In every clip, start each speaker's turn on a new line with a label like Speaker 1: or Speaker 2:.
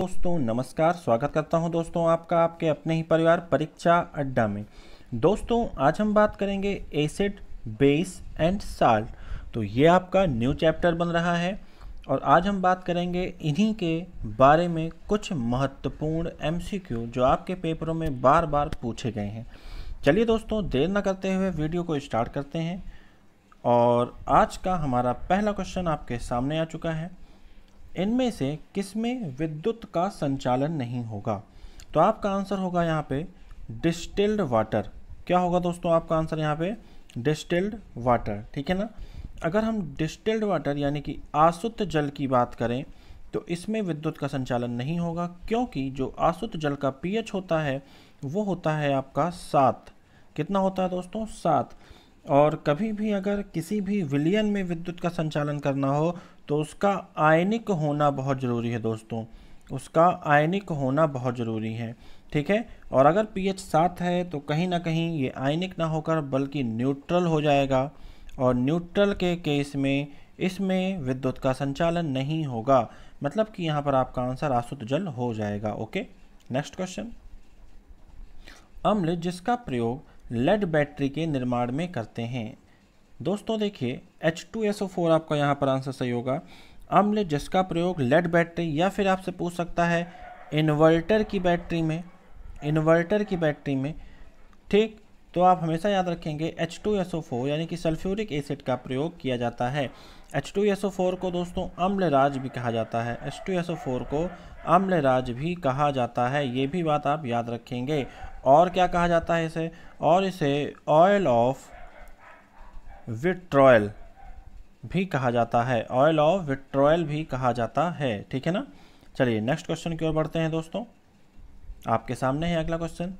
Speaker 1: दोस्तों नमस्कार स्वागत करता हूं दोस्तों आपका आपके अपने ही परिवार परीक्षा अड्डा में दोस्तों आज हम बात करेंगे एसिड बेस एंड साल्ट तो ये आपका न्यू चैप्टर बन रहा है और आज हम बात करेंगे इन्हीं के बारे में कुछ महत्वपूर्ण एमसीक्यू जो आपके पेपरों में बार बार पूछे गए हैं चलिए दोस्तों देर न करते हुए वीडियो को स्टार्ट करते हैं और आज का हमारा पहला क्वेश्चन आपके सामने आ चुका है इनमें से किस में विद्युत का संचालन नहीं होगा तो आपका आंसर होगा यहाँ पे डिस्टिल्ड वाटर क्या होगा दोस्तों आपका आंसर यहाँ पे डिस्टिल्ड वाटर ठीक है ना अगर हम डिस्टिल्ड वाटर यानी कि आसुत जल की बात करें तो इसमें विद्युत का संचालन नहीं होगा क्योंकि जो आसुत जल का पीएच होता है वो होता है आपका सात कितना होता है दोस्तों सात और कभी भी अगर किसी भी विलियन में विद्युत का संचालन करना हो तो उसका आयनिक होना बहुत ज़रूरी है दोस्तों उसका आयनिक होना बहुत ज़रूरी है ठीक है और अगर पीएच सात है तो कहीं ना कहीं ये आयनिक ना होकर बल्कि न्यूट्रल हो जाएगा और न्यूट्रल के केस में इसमें विद्युत का संचालन नहीं होगा मतलब कि यहाँ पर आपका आंसर आसुत जल हो जाएगा ओके नेक्स्ट क्वेश्चन अम्ल जिसका प्रयोग लेड बैटरी के निर्माण में करते हैं दोस्तों देखिए H2SO4 आपका यहाँ पर आंसर सही होगा अम्ल जिसका प्रयोग लेड बैटरी या फिर आपसे पूछ सकता है इन्वर्टर की बैटरी में इन्वर्टर की बैटरी में ठीक तो आप हमेशा याद रखेंगे H2SO4 यानी कि सल्फ्यूरिक एसिड का प्रयोग किया जाता है H2SO4 को दोस्तों अम्ल राज भी कहा जाता है H2SO4 को अम्ल राज भी कहा जाता है ये भी बात आप याद रखेंगे और क्या कहा जाता है इसे और इसे ऑयल ऑफ विट्रॉयल भी कहा जाता है ऑयल ऑफ विट्रॉयल भी कहा जाता है ठीक है ना चलिए नेक्स्ट क्वेश्चन की ओर बढ़ते हैं दोस्तों आपके सामने है अगला क्वेश्चन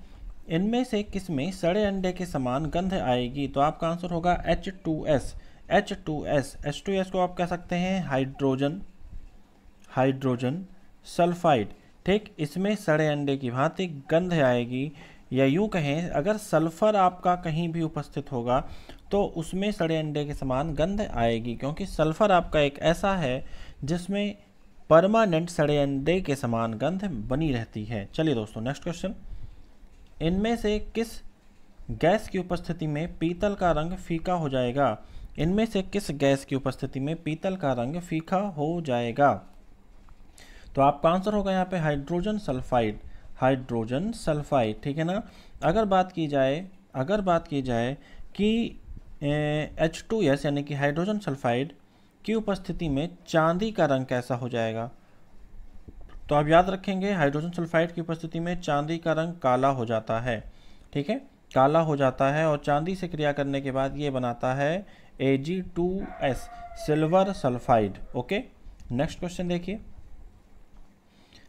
Speaker 1: इनमें से किस में सड़े अंडे के समान गंध आएगी तो आपका आंसर होगा H two S H two S H two S को आप कह सकते हैं हाइड्रोजन हाइड्रोजन सल्फाइड ठीक इसमें सड़े अंडे की भांति गंध आएगी या यूँ कहें अगर सल्फ़र आपका कहीं भी उपस्थित होगा तो उसमें सड़े अंडे के समान गंध आएगी क्योंकि सल्फ़र आपका एक ऐसा है जिसमें परमानेंट सड़े अंडे के समान गंध बनी रहती है चलिए दोस्तों नेक्स्ट क्वेश्चन इनमें से किस गैस की उपस्थिति में पीतल का रंग फीका हो जाएगा इनमें से किस गैस की उपस्थिति में पीतल का रंग फीका हो जाएगा तो आपका आंसर होगा यहाँ पे हाइड्रोजन सल्फाइड हाइड्रोजन सल्फाइड ठीक है ना अगर बात की जाए अगर बात की जाए कि एच टू एस यानी कि हाइड्रोजन सल्फाइड की उपस्थिति में चांदी का रंग कैसा हो जाएगा तो आप याद रखेंगे हाइड्रोजन सल्फाइड की उपस्थिति में चांदी का रंग काला हो जाता है ठीक है काला हो जाता है और चांदी से क्रिया करने के बाद ये बनाता है A G two S silver sulphide okay next question देखिए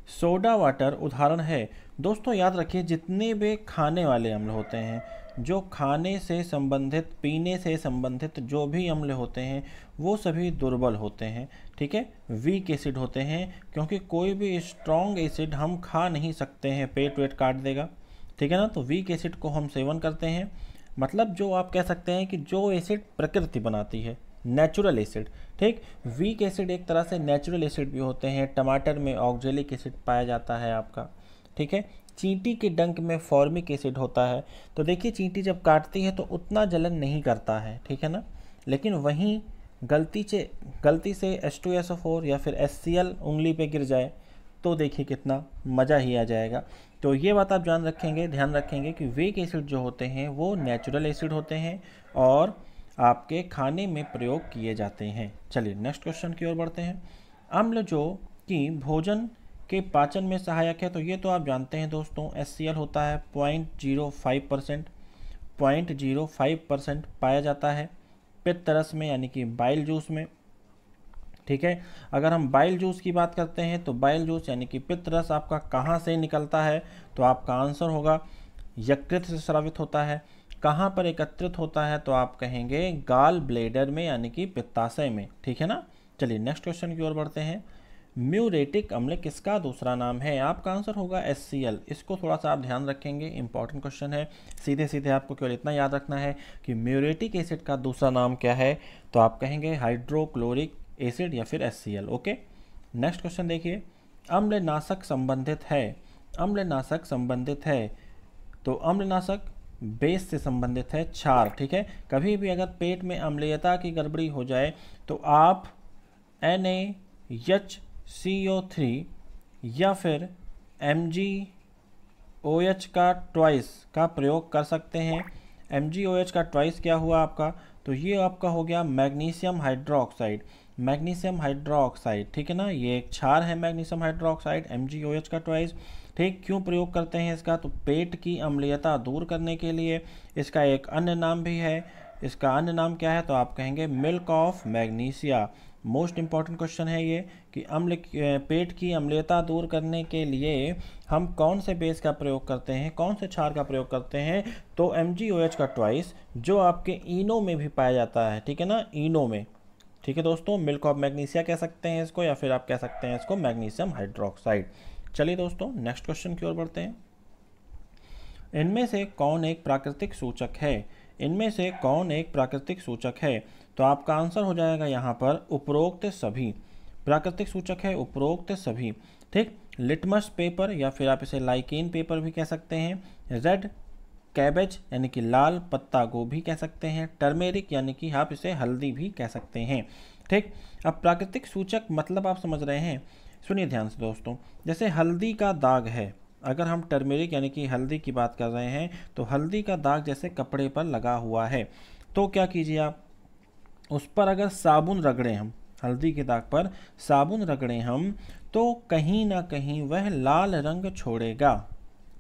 Speaker 1: सोडा वाटर उदाहरण है दोस्तों याद रखिए जितने भी खाने वाले अम्ल होते हैं जो खाने से संबंधित पीने से संबंधित जो भी अम्ल होते हैं वो सभी दुर्बल होते हैं ठीक है वीक एसिड होते हैं क्योंकि कोई भी स्ट्रॉन्ग एसिड हम खा नहीं सकते हैं पेट वेट काट देगा ठीक है ना तो वीक एसिड को हम सेवन करते हैं मतलब जो आप कह सकते हैं कि जो एसिड प्रकृति बनाती है नेचुरल एसिड ठीक वीक एसिड एक तरह से नेचुरल एसिड भी होते हैं टमाटर में ऑक्जेलिक एसिड पाया जाता है आपका ठीक है चींटी के डंक में फॉर्मिक एसिड होता है तो देखिए चींटी जब काटती है तो उतना जलन नहीं करता है ठीक है ना लेकिन वहीं गलती से गलती से S two S O four या फिर एस सी एल उंगली पे गिर जाए तो देखिए कितना मज़ा ही आ जाएगा तो ये बात आप जान रखेंगे ध्यान रखेंगे कि वेक एसिड जो होते हैं वो नेचुरल एसिड होते हैं और आपके खाने में प्रयोग किए जाते हैं चलिए नेक्स्ट क्वेश्चन की ओर बढ़ते हैं अम्ल जो कि भोजन के पाचन में सहायक है तो ये तो आप जानते हैं दोस्तों एस होता है point zero five percent point zero five percent पाया जाता है पित्त रस में यानी कि बाइल जूस में ठीक है अगर हम बाइल जूस की बात करते हैं तो बाइल जूस यानी कि पित्त रस आपका कहाँ से निकलता है तो आपका आंसर होगा यकृत से श्रावित होता है कहाँ पर एकत्रित होता है तो आप कहेंगे गाल ब्लेडर में यानी कि पित्ताशय में ठीक है ना चलिए नेक्स्ट क्वेश्चन की ओर बढ़ते हैं म्यूरेटिक अम्ल किसका दूसरा नाम है आपका आंसर होगा एस इसको थोड़ा सा आप ध्यान रखेंगे इंपॉर्टेंट क्वेश्चन है सीधे सीधे आपको केवल इतना याद रखना है कि म्यूरेटिक एसिड का दूसरा नाम क्या है तो आप कहेंगे हाइड्रोक्लोरिक एसिड या फिर एस ओके नेक्स्ट क्वेश्चन देखिए अम्लनाशक संबंधित है अम्लनाशक संबंधित है तो अम्लनाशक बेस से संबंधित है क्षार ठीक है कभी भी अगर पेट में अम्लीयता की गड़बड़ी हो जाए तो आप N H C O three या फिर एम जी ओ एच का ट्वाइस का प्रयोग कर सकते हैं एम जी ओ एच का ट्वाइस क्या हुआ आपका तो ये आपका हो गया मैग्नीशियम हाइड्रोक्साइड मैग्नीशियम हाइड्रोक्साइड ठीक है ना ये एक क्षार है magnesium hydroxide M G O H का ट्वाइस ठीक क्यों प्रयोग करते हैं इसका तो पेट की अम्लीयता दूर करने के लिए इसका एक अन्य नाम भी है इसका अन्य नाम क्या है तो आप कहेंगे milk of magnesia most important question है ये कि अम्ल पेट की अम्लीयता दूर करने के लिए हम कौन से बेस का प्रयोग करते हैं कौन से छार का प्रयोग करते हैं तो एम का ट्वाइस जो आपके इनो में भी पाया जाता है ठीक है ना इनो में ठीक है दोस्तों मिल्क ऑफ मैग्नीशिया कह सकते हैं इसको या फिर आप कह सकते हैं इसको मैग्नीशियम हाइड्रोक्साइड चलिए दोस्तों नेक्स्ट क्वेश्चन की ओर बढ़ते हैं इनमें से कौन एक प्राकृतिक सूचक है इनमें से कौन एक प्राकृतिक सूचक है तो आपका आंसर हो जाएगा यहाँ पर उपरोक्त सभी प्राकृतिक सूचक है उपरोक्त सभी ठीक लिटमस पेपर या फिर आप इसे लाइकेन पेपर भी कह सकते हैं रेड कैबेज यानी कि लाल पत्ता गोभी कह सकते हैं टर्मेरिक यानी कि आप इसे हल्दी भी कह सकते हैं ठीक अब प्राकृतिक सूचक मतलब आप समझ रहे हैं सुनिए ध्यान से दोस्तों जैसे हल्दी का दाग है अगर हम टर्मेरिक यानी कि हल्दी की बात कर रहे हैं तो हल्दी का दाग जैसे कपड़े पर लगा हुआ है तो क्या कीजिए आप उस पर अगर साबुन रगड़ें हम हल्दी के दाग पर साबुन रगड़ें हम तो कहीं ना कहीं वह लाल रंग छोड़ेगा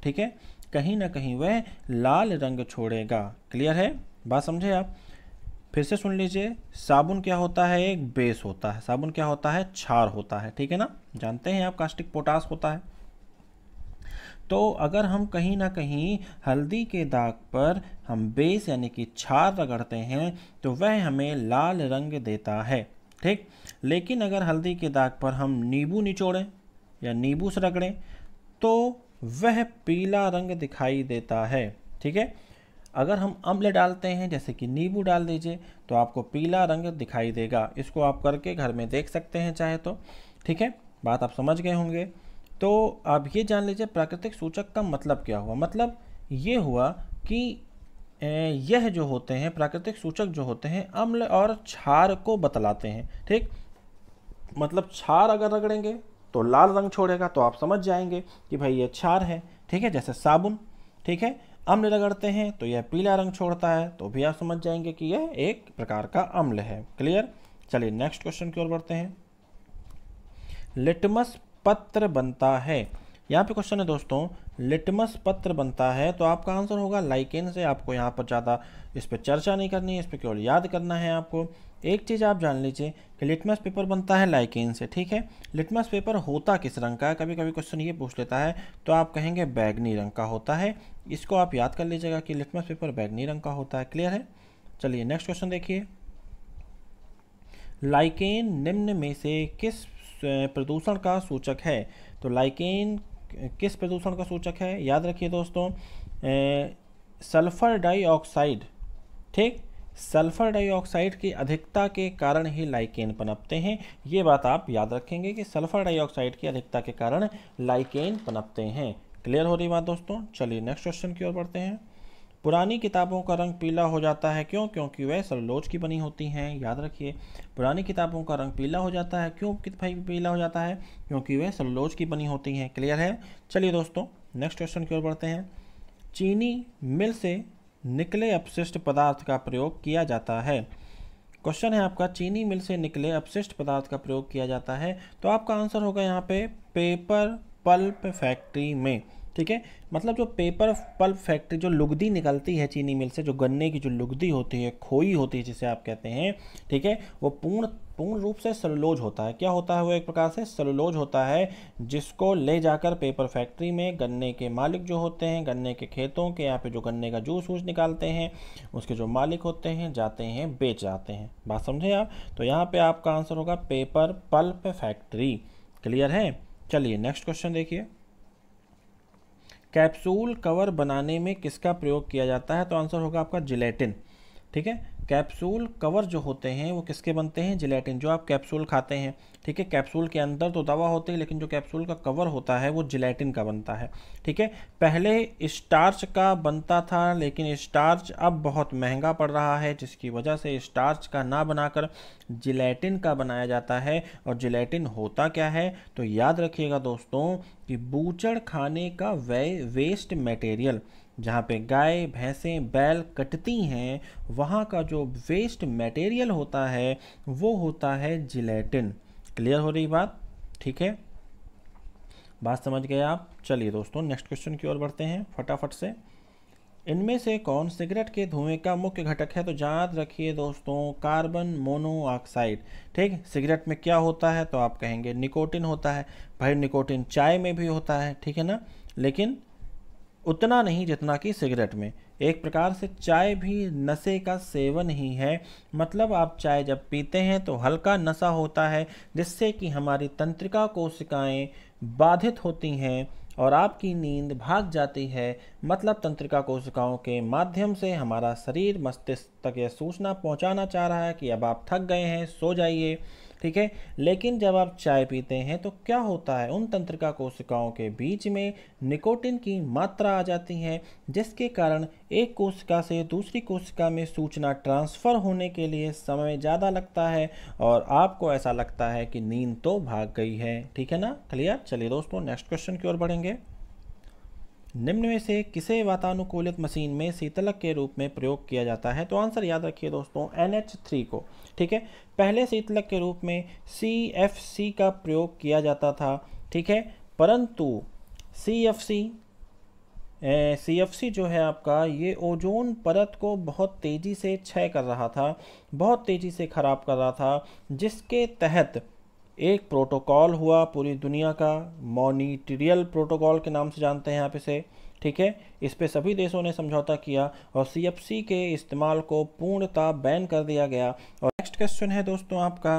Speaker 1: ठीक है कहीं ना कहीं वह लाल रंग छोड़ेगा क्लियर है बात समझे आप फिर से सुन लीजिए साबुन क्या होता है एक बेस होता है साबुन क्या होता है छार होता है ठीक है ना जानते हैं आप कास्टिक पोटास होता है तो अगर हम कहीं ना कहीं हल्दी के दाग पर हम बेस यानी कि छार रगड़ते हैं तो वह हमें लाल रंग देता है ठीक लेकिन अगर हल्दी के दाग पर हम नींबू निचोड़ें या नींबू से रगड़ें तो वह पीला रंग दिखाई देता है ठीक है अगर हम अम्ल डालते हैं जैसे कि नींबू डाल दीजिए तो आपको पीला रंग दिखाई देगा इसको आप करके घर में देख सकते हैं चाहे तो ठीक है बात आप समझ गए होंगे तो आप ये जान लीजिए प्राकृतिक सूचक का मतलब क्या हुआ मतलब ये हुआ कि यह जो होते हैं प्राकृतिक सूचक जो होते हैं अम्ल और क्षार को बतलाते हैं ठीक मतलब क्षार अगर रगड़ेंगे तो लाल रंग छोड़ेगा तो आप समझ जाएंगे कि भाई ये क्षार है ठीक है जैसे साबुन ठीक है अम्ल रगड़ते हैं तो यह पीला रंग छोड़ता है तो भी आप समझ जाएंगे कि यह एक प्रकार का अम्ल है क्लियर चलिए नेक्स्ट क्वेश्चन की ओर बढ़ते हैं लिटमस पत्र बनता है यहाँ पे क्वेश्चन है दोस्तों लिटमस पत्र बनता है तो आपका आंसर होगा लाइकेन से आपको यहाँ पर ज़्यादा इस पर चर्चा नहीं करनी है इस पर केवल याद करना है आपको एक चीज़ आप जान लीजिए कि लिटमस पेपर बनता है लाइकेन से ठीक है लिटमस पेपर होता किस रंग का है कभी कभी क्वेश्चन ये पूछ लेता है तो आप कहेंगे बैगनी रंग का होता है इसको आप याद कर लीजिएगा कि लिटमस पेपर बैगनी रंग का होता है क्लियर है चलिए नेक्स्ट क्वेश्चन देखिए लाइकेन निम्न में से किस प्रदूषण का सूचक है तो लाइकेन किस प्रदूषण का सूचक है याद रखिए दोस्तों ए, सल्फर डाइऑक्साइड ठीक सल्फर डाइऑक्साइड की अधिकता के कारण ही लाइकेन पनपते हैं ये बात आप याद रखेंगे कि सल्फर डाइऑक्साइड की अधिकता के कारण लाइकेन पनपते हैं क्लियर हो रही बात दोस्तों चलिए नेक्स्ट क्वेश्चन की ओर बढ़ते हैं पुरानी किताबों का रंग पीला हो जाता है क्यों क्योंकि वह सललोज की बनी होती हैं याद रखिए पुरानी किताबों का रंग पीला हो जाता है क्यों भाई पीला हो जाता है क्योंकि वह सललोज की बनी होती हैं क्लियर है चलिए दोस्तों नेक्स्ट क्वेश्चन की ओर बढ़ते हैं चीनी मिल से निकले अपशिष्ट पदार्थ का प्रयोग किया जाता है क्वेश्चन है आपका चीनी मिल से निकले अपशिष्ट पदार्थ का प्रयोग किया जाता है तो आपका आंसर होगा यहाँ पे पेपर पल्प फैक्ट्री में ठीक है मतलब जो पेपर पल्प फैक्ट्री जो लुगदी निकलती है चीनी मिल से जो गन्ने की जो लुगदी होती है खोई होती है जिसे आप कहते हैं ठीक है वो पूर्ण पूर्ण रूप से सलोलोज होता है क्या होता है वो एक प्रकार से सलोलोज होता है जिसको ले जाकर पेपर फैक्ट्री में गन्ने के मालिक जो होते हैं गन्ने के खेतों के यहाँ पे जो गन्ने का जूस वूस निकालते हैं उसके जो मालिक होते हैं जाते हैं बेच जाते हैं बात समझे आप तो यहाँ पे आपका आंसर होगा पेपर पल्प फैक्ट्री क्लियर है चलिए नेक्स्ट क्वेश्चन देखिए कैप्सूल कवर बनाने में किसका प्रयोग किया जाता है तो आंसर होगा आपका जिलेटिन ठीक है कैप्सूल कवर जो होते हैं वो किसके बनते हैं जिलेटिन जो आप कैप्सूल खाते हैं ठीक है कैप्सूल के अंदर तो दवा होती है लेकिन जो कैप्सूल का कवर होता है वो जिलेटिन का बनता है ठीक है पहले स्टार्च का बनता था लेकिन स्टार्च अब बहुत महंगा पड़ रहा है जिसकी वजह से स्टार्च का ना बनाकर जिलेटिन का बनाया जाता है और जिलेटिन होता क्या है तो याद रखिएगा दोस्तों कि बूचड़ खाने का वे वेस्ट मटेरियल जहाँ पे गाय भैंसें बैल कटती हैं वहाँ का जो वेस्ट मटेरियल होता है वो होता है जिलेटिन क्लियर हो रही बात ठीक है बात समझ गए आप चलिए दोस्तों नेक्स्ट क्वेश्चन की ओर बढ़ते हैं फटाफट से इनमें से कौन सिगरेट के धुएं का मुख्य घटक है तो याद रखिए दोस्तों कार्बन मोनोऑक्साइड ठीक सिगरेट में क्या होता है तो आप कहेंगे निकोटिन होता है भाई निकोटिन चाय में भी होता है ठीक है ना लेकिन उतना नहीं जितना कि सिगरेट में एक प्रकार से चाय भी नशे का सेवन ही है मतलब आप चाय जब पीते हैं तो हल्का नशा होता है जिससे कि हमारी तंत्रिका कोशिकाएं बाधित होती हैं और आपकी नींद भाग जाती है मतलब तंत्रिका कोशिकाओं के माध्यम से हमारा शरीर मस्तिष्क तक यह सूचना पहुंचाना चाह रहा है कि अब आप थक गए हैं सो जाइए ठीक है लेकिन जब आप चाय पीते हैं तो क्या होता है उन तंत्रिका कोशिकाओं के बीच में निकोटिन की मात्रा आ जाती है जिसके कारण एक कोशिका से दूसरी कोशिका में सूचना ट्रांसफ़र होने के लिए समय ज़्यादा लगता है और आपको ऐसा लगता है कि नींद तो भाग गई है ठीक है ना क्लियर चलिए दोस्तों नेक्स्ट क्वेश्चन की ओर बढ़ेंगे निम्न में से किसे वातानुकूलित मशीन में शीतलक के रूप में प्रयोग किया जाता है तो आंसर याद रखिए दोस्तों एन थ्री को ठीक है पहले शीतलक के रूप में सी एफ सी का प्रयोग किया जाता था ठीक है परंतु C F C C F C जो है आपका ये ओजोन परत को बहुत तेज़ी से क्षय कर रहा था बहुत तेज़ी से ख़राब कर रहा था जिसके तहत एक प्रोटोकॉल हुआ पूरी दुनिया का मॉनिटरियल प्रोटोकॉल के नाम से जानते हैं आप इसे ठीक है इस पे सभी देशों ने समझौता किया और सी के इस्तेमाल को पूर्णतः बैन कर दिया गया और नेक्स्ट क्वेश्चन है दोस्तों आपका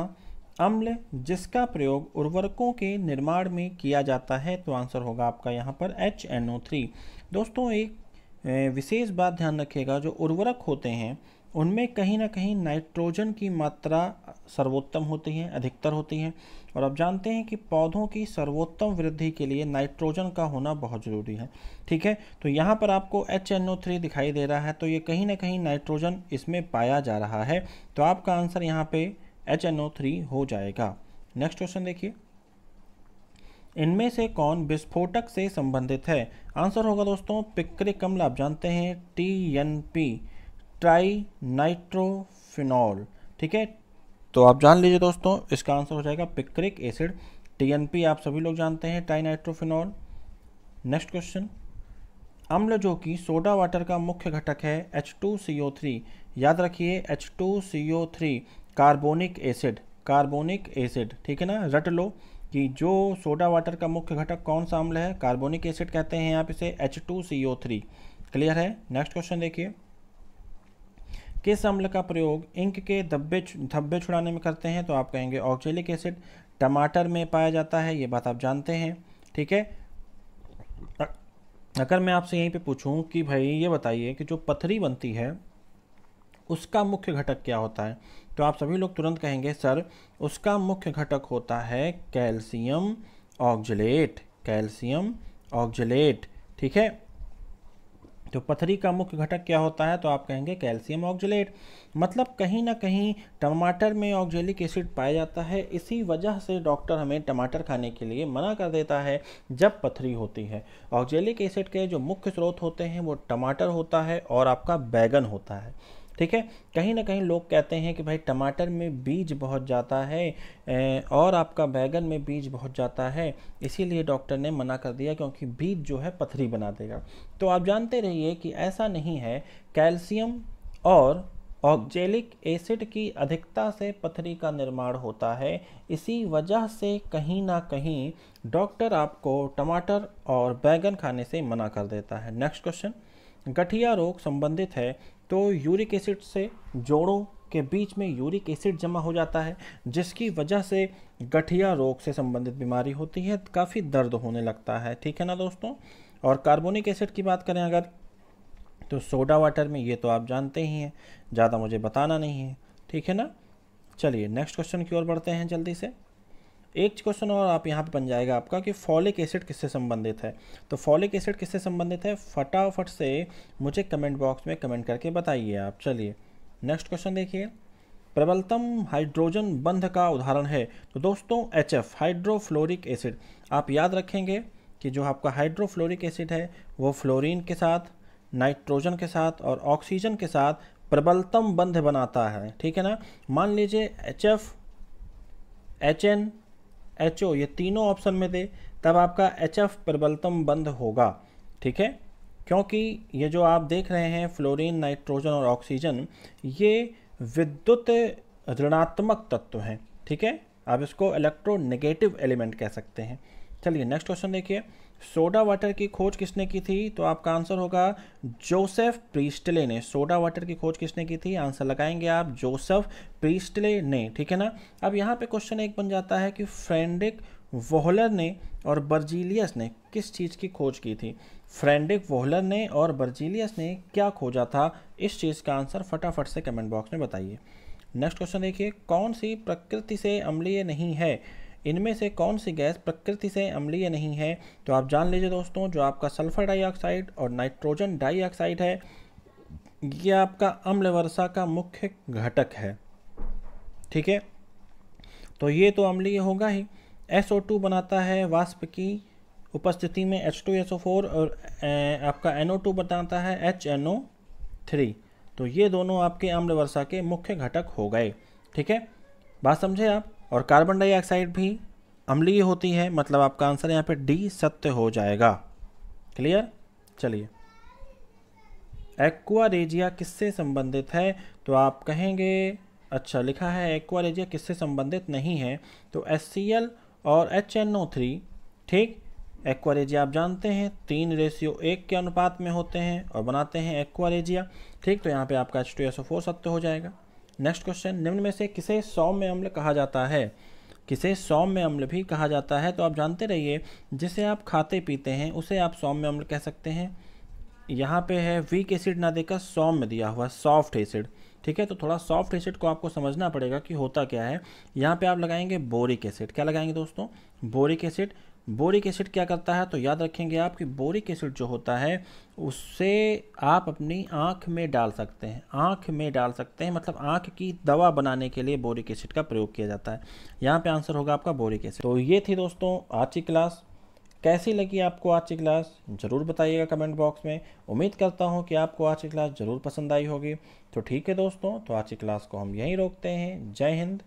Speaker 1: अम्ल जिसका प्रयोग उर्वरकों के निर्माण में किया जाता है तो आंसर होगा आपका यहाँ पर एच एन ओ थ्री दोस्तों एक विशेष बात ध्यान रखिएगा जो उर्वरक होते हैं उनमें कहीं ना कहीं नाइट्रोजन की मात्रा सर्वोत्तम होती हैं अधिकतर होती हैं और आप जानते हैं कि पौधों की सर्वोत्तम वृद्धि के लिए नाइट्रोजन का होना बहुत ज़रूरी है ठीक है तो यहाँ पर आपको एच दिखाई दे रहा है तो ये कहीं ना कहीं नाइट्रोजन इसमें पाया जा रहा है तो आपका आंसर यहाँ पर एच हो जाएगा नेक्स्ट क्वेश्चन देखिए इनमें से कौन विस्फोटक से संबंधित है आंसर होगा दोस्तों पिक्रिकम्ल आप जानते हैं T N P trinitrophenol ठीक है तो आप जान लीजिए दोस्तों इसका आंसर हो जाएगा पिक्रिक एसिड टी आप सभी लोग जानते हैं टाइनाइट्रोफिनॉल नेक्स्ट क्वेश्चन अम्ल जो कि सोडा वाटर का मुख्य घटक है H2CO3 याद रखिए H2CO3 carbonic acid carbonic acid ठीक है ना रट लो कि जो सोडा वाटर का मुख्य घटक कौन सा अम्ल है कार्बोनिक एसिड कहते हैं आप इसे H2CO3 क्लियर है नेक्स्ट क्वेश्चन देखिए किस अम्ल का प्रयोग इंक के धब्बे धब्बे छुड़ाने में करते हैं तो आप कहेंगे ऑक्जेलिक एसिड टमाटर में पाया जाता है ये बात आप जानते हैं ठीक है अगर मैं आपसे यहीं पे पूछूं कि भाई ये बताइए कि जो पथरी बनती है उसका मुख्य घटक क्या होता है तो आप सभी लोग तुरंत कहेंगे सर उसका मुख्य घटक होता है कैल्शियम ऑक्जलेट कैल्शियम ऑक्जलेट ठीक है तो पथरी का मुख्य घटक क्या होता है तो आप कहेंगे कैल्शियम ऑक्जलेट मतलब कहीं ना कहीं टमाटर में ऑक्जेलिक एसिड पाया जाता है इसी वजह से डॉक्टर हमें टमाटर खाने के लिए मना कर देता है जब पथरी होती है ऑक्जेलिक एसिड के जो मुख्य स्रोत होते हैं वो टमाटर होता है और आपका बैगन होता है ठीक है कहीं ना कहीं लोग कहते हैं कि भाई टमाटर में बीज बहुत जाता है और आपका बैगन में बीज बहुत जाता है इसीलिए डॉक्टर ने मना कर दिया क्योंकि बीज जो है पथरी बना देगा तो आप जानते रहिए कि ऐसा नहीं है कैल्शियम और ऑक्जेलिक एसिड की अधिकता से पथरी का निर्माण होता है इसी वजह से कहीं ना कहीं डॉक्टर आपको टमाटर और बैगन खाने से मना कर देता है नेक्स्ट क्वेश्चन गठिया रोग संबंधित है तो यूरिक एसिड से जोड़ों के बीच में यूरिक एसिड जमा हो जाता है जिसकी वजह से गठिया रोग से संबंधित बीमारी होती है काफ़ी दर्द होने लगता है ठीक है ना दोस्तों और कार्बोनिक एसिड की बात करें अगर तो सोडा वाटर में ये तो आप जानते ही हैं ज़्यादा मुझे बताना नहीं है ठीक है ना चलिए नेक्स्ट क्वेश्चन की ओर बढ़ते हैं जल्दी से एक क्वेश्चन और आप यहाँ पे बन जाएगा आपका कि फॉलिक एसिड किससे संबंधित है तो फॉलिक एसिड किससे संबंधित है फटाफट से मुझे कमेंट बॉक्स में कमेंट करके बताइए आप चलिए नेक्स्ट क्वेश्चन देखिए प्रबलतम हाइड्रोजन बंध का उदाहरण है तो दोस्तों एच एफ हाइड्रोफ्लोरिक एसिड आप याद रखेंगे कि जो आपका हाइड्रोफ्लोरिक एसिड है वो फ्लोरिन के साथ नाइट्रोजन के साथ और ऑक्सीजन के साथ प्रबलतम बंध बनाता है ठीक है ना मान लीजिए H F H N H O ये तीनों ऑप्शन में दे तब आपका एच एफ प्रबलतम बंद होगा ठीक है क्योंकि ये जो आप देख रहे हैं फ्लोरीन नाइट्रोजन और ऑक्सीजन ये विद्युत ऋणात्मक तत्व हैं ठीक है आप इसको इलेक्ट्रोनेगेटिव एलिमेंट कह सकते हैं चलिए नेक्स्ट क्वेश्चन देखिए सोडा वाटर की खोज किसने की थी तो आपका आंसर होगा जोसेफ प्रीस्टले ने सोडा वाटर की खोज किसने की थी आंसर लगाएंगे आप जोसेफ प्रीस्टले ने ठीक है ना अब यहाँ पे क्वेश्चन एक बन जाता है कि फ्रेंडिक वोहलर ने और बर्जीलियस ने किस चीज़ की खोज की थी फ्रेंडिक वोहलर ने और बर्जीलियस ने क्या खोजा था इस चीज़ का आंसर फटाफट से कमेंट बॉक्स में बताइए नेक्स्ट क्वेश्चन देखिए कौन सी प्रकृति से अम्लीय नहीं है इनमें से कौन सी गैस प्रकृति से अम्लीय नहीं है तो आप जान लीजिए दोस्तों जो आपका सल्फर डाइऑक्साइड और नाइट्रोजन डाइऑक्साइड है ये आपका अम्ल वर्षा का मुख्य घटक है ठीक है तो ये तो अम्लीय होगा ही SO2 बनाता है वाष्प की उपस्थिति में H2SO4 और आपका NO2 बताता है HNO3 तो ये दोनों आपके अम्ल वर्षा के मुख्य घटक हो गए ठीक है बात समझे आप और कार्बन डाइऑक्साइड भी अम्लीय होती है मतलब आपका आंसर यहाँ पे डी सत्य हो जाएगा क्लियर चलिए एक्वा रेजिया किससे संबंधित है तो आप कहेंगे अच्छा लिखा है एक्वा रेजिया किससे संबंधित नहीं है तो एस और एच ठीक एक्वारेजिया आप जानते हैं तीन रेशियो एक के अनुपात में होते हैं और बनाते हैं एक्वारेजिया ठीक तो यहाँ पे आपका H two S O four सत्य हो जाएगा नेक्स्ट क्वेश्चन निम्न में से किसे सौम्य अम्ल कहा जाता है किसे सौम्य अम्ल भी कहा जाता है तो आप जानते रहिए जिसे आप खाते पीते हैं उसे आप सौम्य अम्ल कह सकते हैं यहाँ पे है वीक एसिड ना देकर सौम्य दिया हुआ सॉफ्ट एसिड ठीक है तो थोड़ा सॉफ्ट एसिड को आपको समझना पड़ेगा कि होता क्या है यहाँ पे आप लगाएंगे बोरिक एसिड क्या लगाएंगे दोस्तों बोरिक एसिड बोरिक एसिड क्या करता है तो याद रखेंगे आप कि बोरिक एसिड जो होता है उससे आप अपनी आँख में डाल सकते हैं आँख में डाल सकते हैं मतलब आँख की दवा बनाने के लिए बोरिक एसिड का प्रयोग किया जाता है यहाँ पे आंसर होगा आपका बोरिक एसिड तो ये थी दोस्तों आज की क्लास कैसी लगी आपको आज की क्लास ज़रूर बताइएगा कमेंट बॉक्स में उम्मीद करता हूँ कि आपको आज की क्लास ज़रूर पसंद आई होगी तो ठीक है दोस्तों तो आज की क्लास को हम यहीं रोकते हैं जय हिंद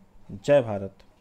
Speaker 1: जय भारत